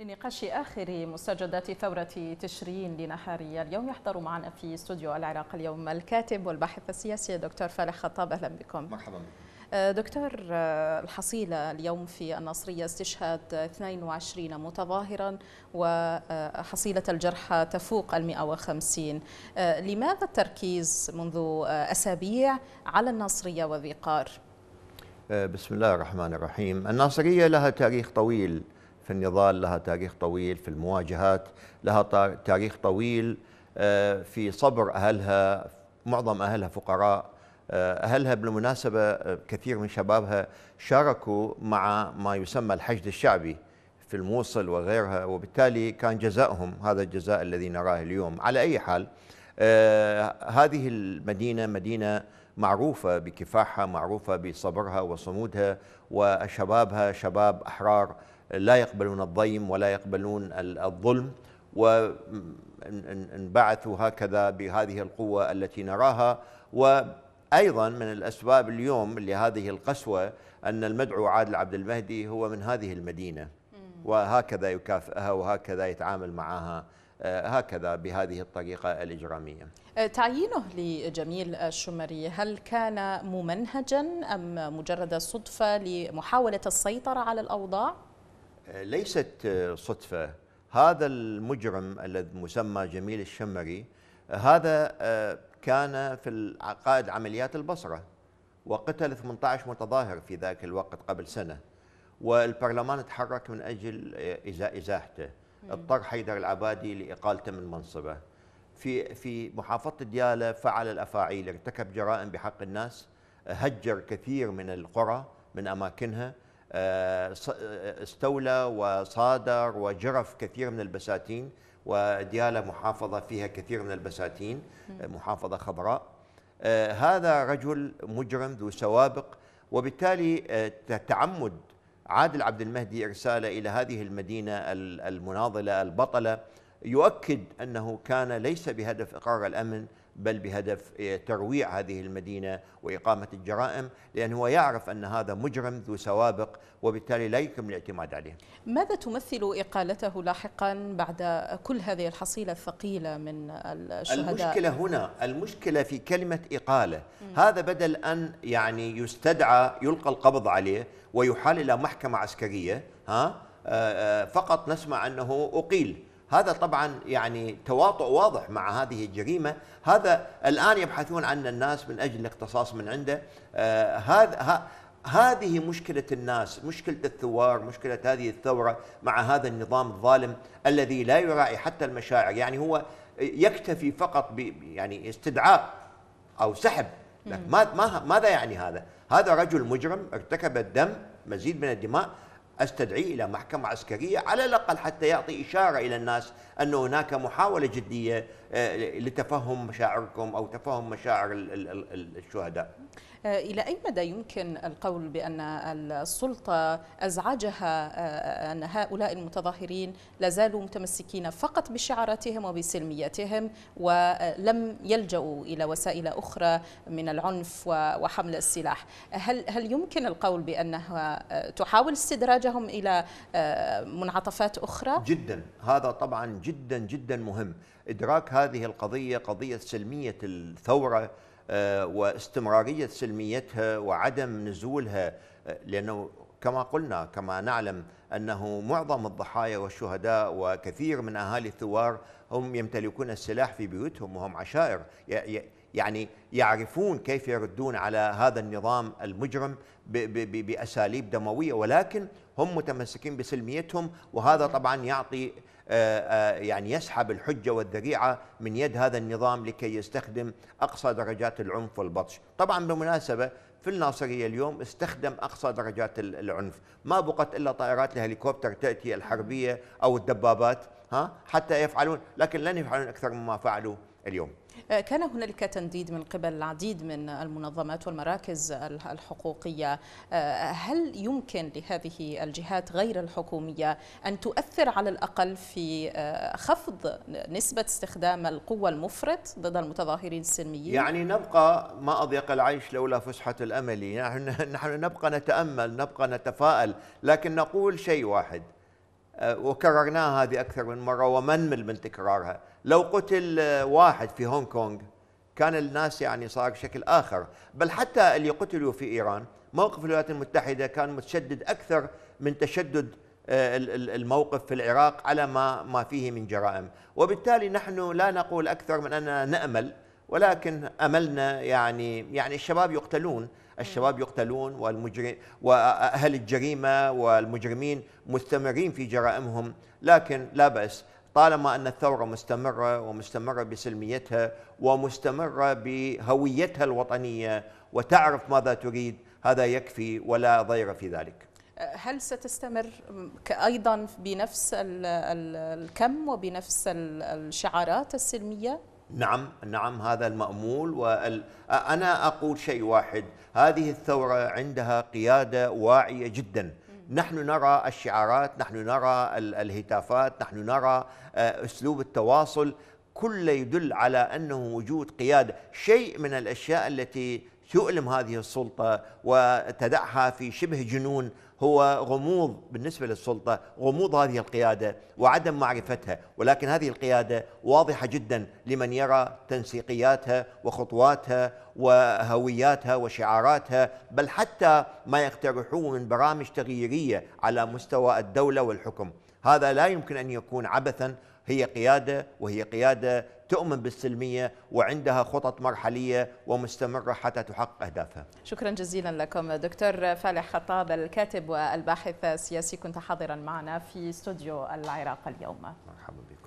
لنقاش آخر مستجدات ثورة تشرين لنهار اليوم يحضر معنا في استوديو العراق اليوم الكاتب والباحث السياسي دكتور فالح خطاب أهلا بكم مرحبا آه، دكتور آه، الحصيلة اليوم في النصرية استشهاد 22 متظاهرا وحصيلة الجرحى تفوق ال 150 آه، لماذا التركيز منذ أسابيع على النصرية وذي قار؟ بسم الله الرحمن الرحيم الناصرية لها تاريخ طويل في النضال لها تاريخ طويل في المواجهات لها تاريخ طويل آه، في صبر أهلها معظم أهلها فقراء آه، أهلها بالمناسبة آه، كثير من شبابها شاركوا مع ما يسمى الحشد الشعبي في الموصل وغيرها وبالتالي كان جزائهم هذا الجزاء الذي نراه اليوم على أي حال آه، هذه المدينة مدينة معروفة بكفاحها معروفة بصبرها وصمودها وشبابها شباب أحرار لا يقبلون الضيم ولا يقبلون الظلم وانبعثوا هكذا بهذه القوة التي نراها وأيضا من الأسباب اليوم لهذه القسوة أن المدعو عادل عبد المهدي هو من هذه المدينة وهكذا يكافئها وهكذا يتعامل معها هكذا بهذه الطريقة الإجرامية أه، تعيينه لجميل الشمري هل كان ممنهجا أم مجرد صدفة لمحاولة السيطرة على الأوضاع؟ أه، ليست صدفة هذا المجرم الذي مسمى جميل الشمري هذا أه، كان في قائد عمليات البصرة وقتل 18 متظاهر في ذاك الوقت قبل سنة والبرلمان تحرك من أجل إزاحته اضطر حيدر العبادي لاقالته من منصبه في في محافظه دياله فعل الافاعيل ارتكب جرائم بحق الناس هجر كثير من القرى من اماكنها آه، آه، استولى وصادر وجرف كثير من البساتين وديالة محافظة فيها كثير من البساتين آه، محافظة خضراء هذا رجل مجرم ذو سوابق وبالتالي تعمد عادل عبد المهدي إرساله إلى هذه المدينة المناضلة البطلة يؤكد أنه كان ليس بهدف إقرار الأمن بل بهدف آه، ترويع هذه المدينة وإقامة الجرائم لأنه هو يعرف أن هذا مجرم ذو سوابق وبالتالي لا يمكن الاعتماد عليه ماذا تمثل إقالته لاحقا بعد كل هذه الحصيلة الثقيلة من الشهداء؟ المشكلة هنا المشكلة في كلمة إقالة م. هذا بدل أن يعني يستدعى يلقى القبض عليه ويحال إلى محكمة عسكرية ها آه، آه، فقط نسمع أنه أقيل هذا طبعا يعني تواطؤ واضح مع هذه الجريمة هذا الآن يبحثون عن الناس من أجل الاقتصاص من عنده آه هذه مشكلة الناس مشكلة الثوار مشكلة هذه الثورة مع هذا النظام الظالم الذي لا يراعي حتى المشاعر يعني هو يكتفي فقط ب يعني استدعاء أو سحب ما ماذا يعني هذا هذا رجل مجرم ارتكب الدم مزيد من الدماء استدعي الى محكمه عسكريه على الاقل حتى يعطي اشاره الى الناس ان هناك محاوله جديه آه، لتفهم مشاعركم او تفهم مشاعر الشهداء. آه، إلى أي مدى يمكن القول بأن السلطة أزعجها آه، أن هؤلاء المتظاهرين لازالوا متمسكين فقط بشعاراتهم وبسلميتهم ولم يلجأوا إلى وسائل أخرى من العنف وحمل السلاح هل, هل يمكن القول بأنها آه، تحاول استدراجهم إلى منعطفات أخرى؟ جدا هذا طبعا جدا جدا مهم إدراك هذه القضية قضية سلمية الثورة آه، واستمرارية سلميتها وعدم نزولها آه، لأنه كما قلنا كما نعلم أنه معظم الضحايا والشهداء وكثير من أهالي الثوار هم يمتلكون السلاح في بيوتهم وهم عشائر يعني يعرفون كيف يردون على هذا النظام المجرم بأساليب دموية ولكن هم متمسكين بسلميتهم وهذا طبعا يعطي آه، آه، يعني يسحب الحجة والذريعة من يد هذا النظام لكي يستخدم أقصى درجات العنف والبطش طبعا بالمناسبة في الناصرية اليوم استخدم أقصى درجات العنف ما بقت إلا طائرات الهليكوبتر تأتي الحربية أو الدبابات ها حتى يفعلون لكن لن يفعلون أكثر مما فعلوا اليوم آه، كان هنالك تنديد من قبل العديد من المنظمات والمراكز الحقوقية آه، هل يمكن لهذه الجهات غير الحكومية أن تؤثر على الأقل في آه، خفض نسبة استخدام القوة المفرط ضد المتظاهرين السلميين؟ يعني نبقى ما أضيق العيش لولا فسحة الأمل يعني نحن نبقى نتأمل نبقى نتفائل لكن نقول شيء واحد آه، وكررناها هذه أكثر من مرة ومنمل من تكرارها لو قتل آه، واحد في هونغ كونغ كان الناس يعني صار بشكل آخر بل حتى اللي قتلوا في إيران موقف الولايات المتحدة كان متشدد أكثر من تشدد آه، الموقف في العراق على ما ما فيه من جرائم وبالتالي نحن لا نقول أكثر من أننا نأمل ولكن املنا يعني يعني الشباب يقتلون الشباب يقتلون والمجرم واهل الجريمه والمجرمين مستمرين في جرائمهم لكن لا باس طالما ان الثوره مستمره ومستمره بسلميتها ومستمره بهويتها الوطنيه وتعرف ماذا تريد هذا يكفي ولا ضير في ذلك هل ستستمر ايضا بنفس الكم وبنفس الشعارات السلميه نعم نعم هذا المأمول وال... أنا أقول شيء واحد هذه الثورة عندها قيادة واعية جدا نحن نرى الشعارات نحن نرى الهتافات نحن نرى آه، أسلوب التواصل كله يدل على أنه وجود قيادة شيء من الأشياء التي تؤلم هذه السلطة وتدعها في شبه جنون هو غموض بالنسبة للسلطة غموض هذه القيادة وعدم معرفتها ولكن هذه القيادة واضحة جدا لمن يرى تنسيقياتها وخطواتها وهوياتها وشعاراتها بل حتى ما يقترحوه من برامج تغييرية على مستوى الدولة والحكم هذا لا يمكن أن يكون عبثا هي قيادة وهي قيادة تؤمن بالسلمية وعندها خطط مرحلية ومستمرة حتى تحقق أهدافها شكرا جزيلا لكم دكتور فالح خطاب الكاتب والباحث السياسي كنت حاضرا معنا في استوديو العراق اليوم مرحبا بك